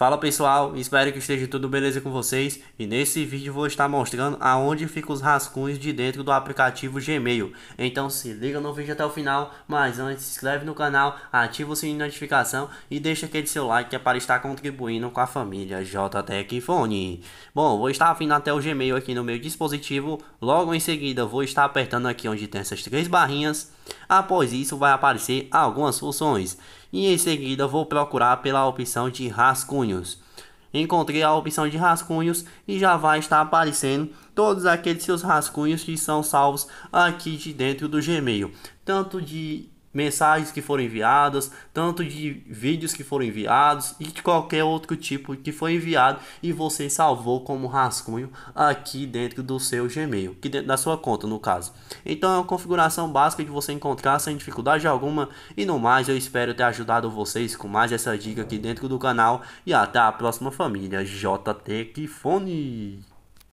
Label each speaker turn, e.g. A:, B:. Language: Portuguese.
A: Fala pessoal, espero que esteja tudo beleza com vocês e nesse vídeo vou estar mostrando aonde ficam os rascunhos de dentro do aplicativo Gmail. Então se liga no vídeo até o final, mas antes se inscreve no canal, ativa o sininho de notificação e deixa aquele seu like que é para estar contribuindo com a família JTEC Fone. Bom, vou estar afim até o Gmail aqui no meu dispositivo, logo em seguida vou estar apertando aqui onde tem essas três barrinhas Após isso, vai aparecer algumas funções. E em seguida, vou procurar pela opção de rascunhos. Encontrei a opção de rascunhos e já vai estar aparecendo todos aqueles seus rascunhos que são salvos aqui de dentro do Gmail. Tanto de mensagens que foram enviadas, tanto de vídeos que foram enviados e de qualquer outro tipo que foi enviado e você salvou como rascunho aqui dentro do seu Gmail, que dentro da sua conta no caso. Então é uma configuração básica de você encontrar sem dificuldade alguma e no mais eu espero ter ajudado vocês com mais essa dica aqui dentro do canal e até a próxima família JT fone.